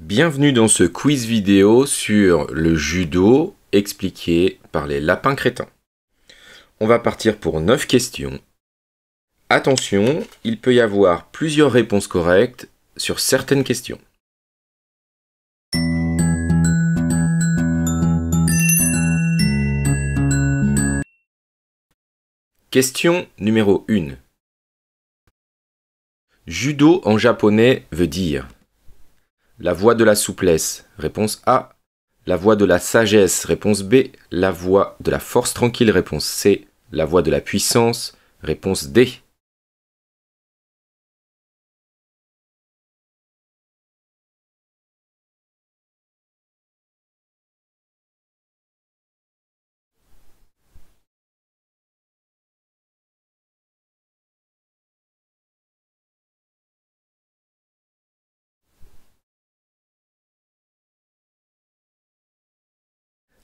Bienvenue dans ce quiz vidéo sur le judo expliqué par les lapins crétins. On va partir pour 9 questions. Attention, il peut y avoir plusieurs réponses correctes sur certaines questions. Question numéro 1. Judo en japonais veut dire la voix de la souplesse. Réponse A. La voix de la sagesse. Réponse B. La voix de la force tranquille. Réponse C. La voix de la puissance. Réponse D.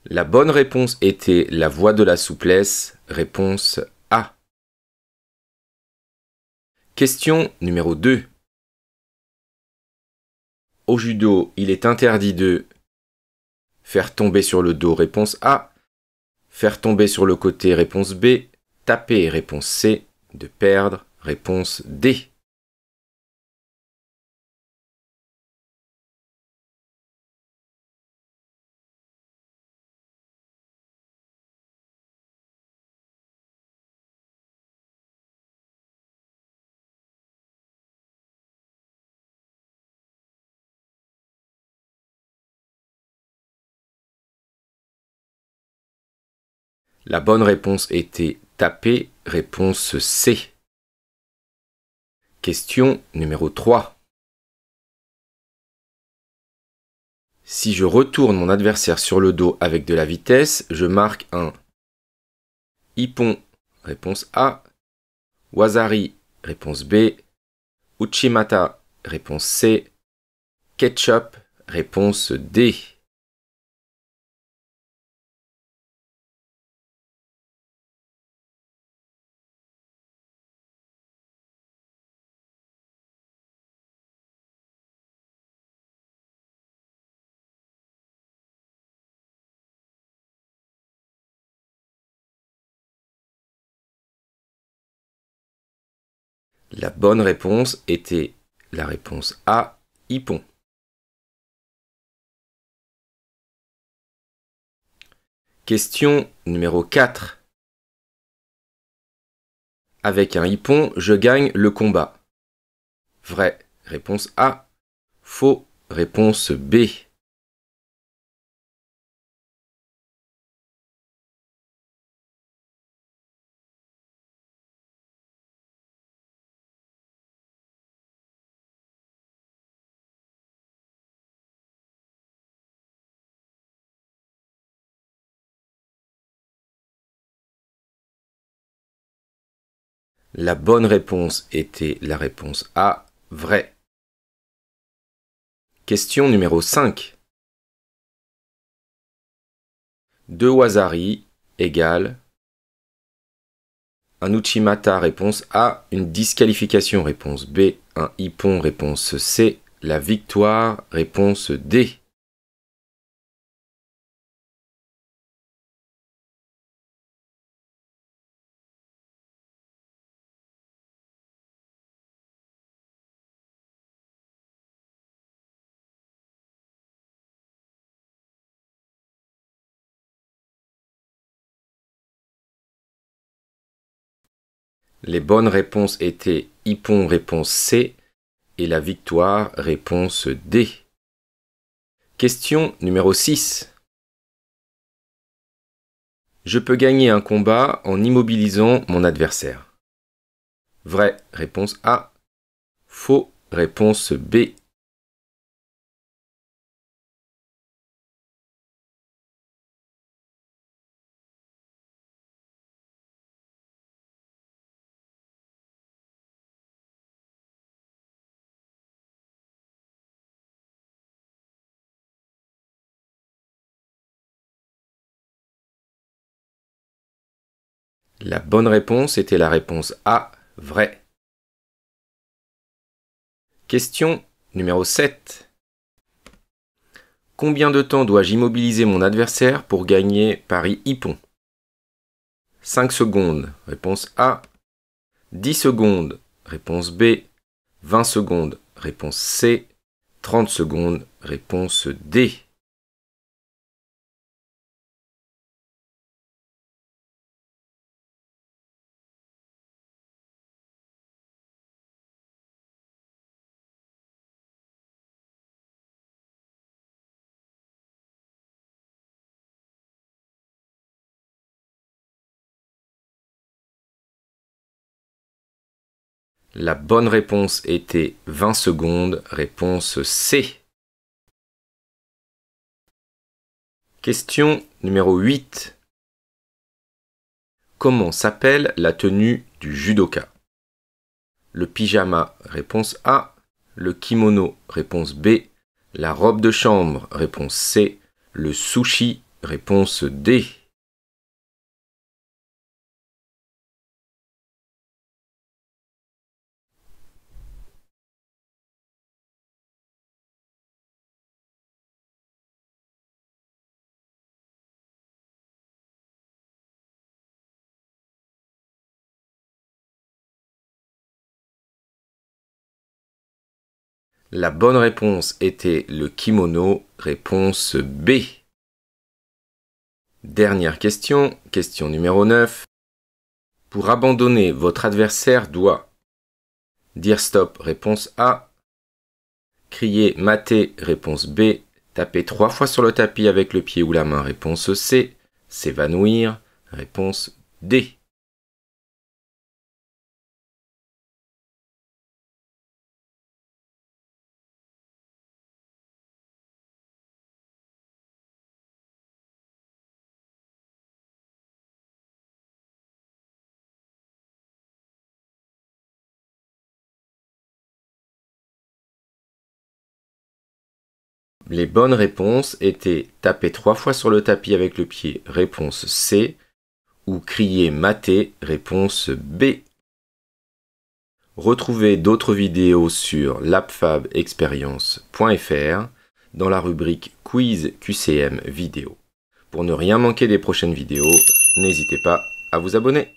La bonne réponse était la voie de la souplesse, réponse A. Question numéro 2. Au judo, il est interdit de faire tomber sur le dos, réponse A. Faire tomber sur le côté, réponse B. Taper, réponse C. De perdre, réponse D. La bonne réponse était taper, réponse C. Question numéro 3. Si je retourne mon adversaire sur le dos avec de la vitesse, je marque un ipon réponse A. Wazari, réponse B. Uchimata, réponse C. Ketchup, réponse D. La bonne réponse était la réponse A, Hippon. Question numéro 4. Avec un hippon, je gagne le combat. Vrai, réponse A. Faux, réponse B. La bonne réponse était la réponse A, vrai. Question numéro 5. Deux Wazari égale un Uchimata, réponse A, une disqualification, réponse B, un Ippon, réponse C, la victoire, réponse D. Les bonnes réponses étaient Hippon réponse C et la victoire réponse D. Question numéro 6. Je peux gagner un combat en immobilisant mon adversaire. Vrai, réponse A. Faux, réponse B. La bonne réponse était la réponse A, vrai. Question numéro 7. Combien de temps dois-je immobiliser mon adversaire pour gagner Paris-Hippon 5 secondes, réponse A. 10 secondes, réponse B. 20 secondes, réponse C. 30 secondes, réponse D. La bonne réponse était 20 secondes, réponse C. Question numéro 8. Comment s'appelle la tenue du judoka Le pyjama, réponse A. Le kimono, réponse B. La robe de chambre, réponse C. Le sushi, réponse D. La bonne réponse était le kimono, réponse B. Dernière question, question numéro 9. Pour abandonner, votre adversaire doit dire stop, réponse A, crier maté, réponse B, taper trois fois sur le tapis avec le pied ou la main, réponse C, s'évanouir, réponse D. Les bonnes réponses étaient taper trois fois sur le tapis avec le pied, réponse C, ou crier maté, réponse B. Retrouvez d'autres vidéos sur labfabexperience.fr dans la rubrique Quiz QCM vidéo. Pour ne rien manquer des prochaines vidéos, n'hésitez pas à vous abonner.